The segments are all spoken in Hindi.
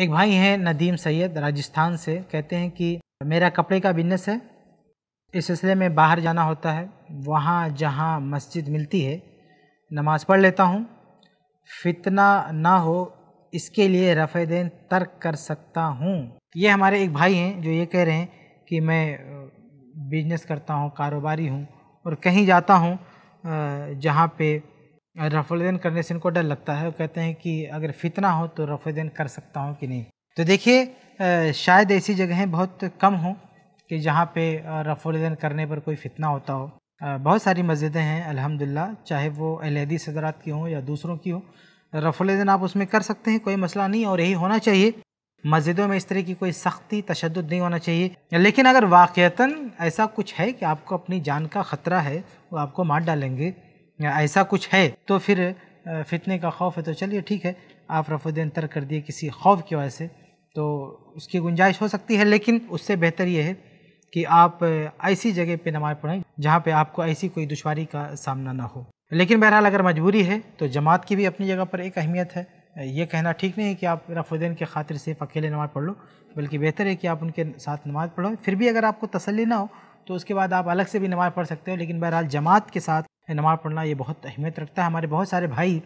एक भाई हैं नदीम सैयद राजस्थान से कहते हैं कि मेरा कपड़े का बिजनेस है इस सिलसिले में बाहर जाना होता है वहाँ जहाँ मस्जिद मिलती है नमाज़ पढ़ लेता हूँ फितना ना हो इसके लिए दिन तर्क कर सकता हूँ ये हमारे एक भाई हैं जो ये कह रहे हैं कि मैं बिजनेस करता हूँ कारोबारी हूँ और कहीं जाता हूँ जहाँ पे रफलदैन करने से इनको डर लगता है वो कहते हैं कि अगर फितना हो तो रफलदैन कर सकता हूँ कि नहीं तो देखिए शायद ऐसी जगहें बहुत कम हों कि जहाँ पे रफलदैन करने पर कोई फितना होता हो बहुत सारी मस्जिदें हैं अल्हम्दुलिल्लाह चाहे वो अलहदी सदरात की हों या दूसरों की हों रफलदैन आप उसमें कर सकते हैं कोई मसला नहीं और यही होना चाहिए मस्जिदों में इस तरह की कोई सख्ती तशद नहीं होना चाहिए लेकिन अगर वाक़ता ऐसा कुछ है कि आपको अपनी जान का ख़तरा है वो आपको मार डालेंगे ऐसा कुछ है तो फिर फितने का खौफ है तो चलिए ठीक है आप रफोदेन तर्क कर दिए किसी खौफ की वजह से तो उसकी गुंजाइश हो सकती है लेकिन उससे बेहतर यह है कि आप ऐसी जगह पे नमाज़ पढ़ें जहाँ पे आपको ऐसी कोई दुशारी का सामना ना हो लेकिन बहरहाल अगर मजबूरी है तो जमात की भी अपनी जगह पर एक अहमियत है ये कहना ठीक नहीं है कि आप रफोदेन के खातिर सिर्फ अकेले नमाज़ पढ़ लो बल्कि बेहतर है कि आप उनके साथ नमाज़ पढ़ो फिर भी अगर आपको तसली ना हो तो उसके बाद आप अलग से भी नमाज़ पढ़ सकते हो लेकिन बहरहाल जमात के साथ नमाज़ पढ़ना ये बहुत अहमियत रखता है हमारे बहुत सारे भाई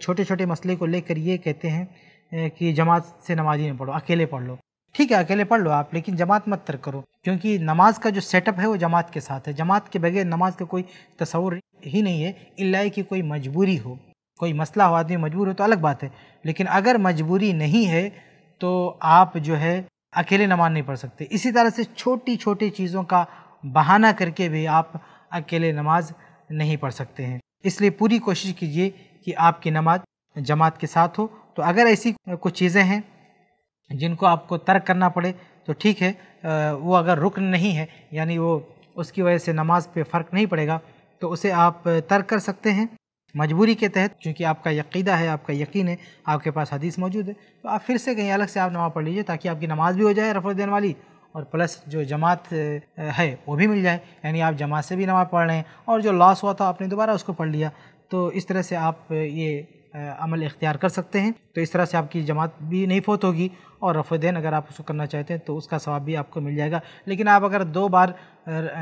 छोटे छोटे मसले को लेकर ये कहते हैं कि जमात से नमाज ही नहीं पढ़ो अकेले पढ़ लो ठीक है अकेले पढ़ लो आप लेकिन जमात मत तर्क करो क्योंकि नमाज का जो सेटअप है वो जमात के साथ है जमात के बगैर नमाज का कोई तस्वूर ही नहीं है इलाई की कोई मजबूरी हो कोई मसला हो आदमी मजबूर हो तो अलग बात है लेकिन अगर मजबूरी नहीं है तो आप जो है अकेले नमाज नहीं पढ़ सकते इसी तरह से छोटी छोटी चीज़ों का बहाना करके भी आप अकेले नमाज नहीं पढ़ सकते हैं इसलिए पूरी कोशिश कीजिए कि आपकी नमाज जमात के साथ हो तो अगर ऐसी कुछ चीज़ें हैं जिनको आपको तर्क करना पड़े तो ठीक है वो अगर रुकन नहीं है यानी वो उसकी वजह से नमाज पे फ़र्क नहीं पड़ेगा तो उसे आप तर्क कर सकते हैं मजबूरी के तहत क्योंकि आपका यकीदा है आपका यकीन है आपके पास हदीस मौजूद है तो आप फिर से कहीं अलग से आप नमाज़ पढ़ लीजिए ताकि आपकी नमाज़ भी हो जाए रफत देने वाली और प्लस जो जमात है वो भी मिल जाए यानी आप जमात से भी नमाज़ पढ़ रहे हैं और जो लॉस हुआ था आपने दोबारा उसको पढ़ लिया तो इस तरह से आप ये अमल इख्तियार कर सकते हैं तो इस तरह से आपकी जमात भी नहीं फोत होगी और दिन अगर आप उसको करना चाहते हैं तो उसका सवाब भी आपको मिल जाएगा लेकिन आप अगर दो बार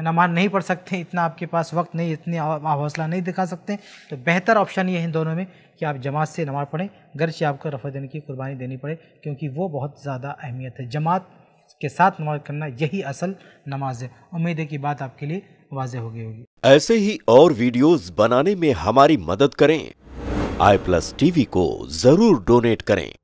नमाज नहीं पढ़ सकते इतना आपके पास वक्त नहीं इतनी हौसला नहीं दिखा सकते तो बेहतर ऑप्शन ये है दोनों में कि आप जमात से नमाज़ पढ़ें गर्चे आपको दिन की कुर्बानी देनी पड़े क्योंकि वो बहुत ज़्यादा अहमियत है जमात के साथ नमाज करना यही असल नमाज है उम्मीद है कि बात आपके लिए वाजह हो गई होगी ऐसे ही और वीडियोस बनाने में हमारी मदद करें आई प्लस टीवी को जरूर डोनेट करें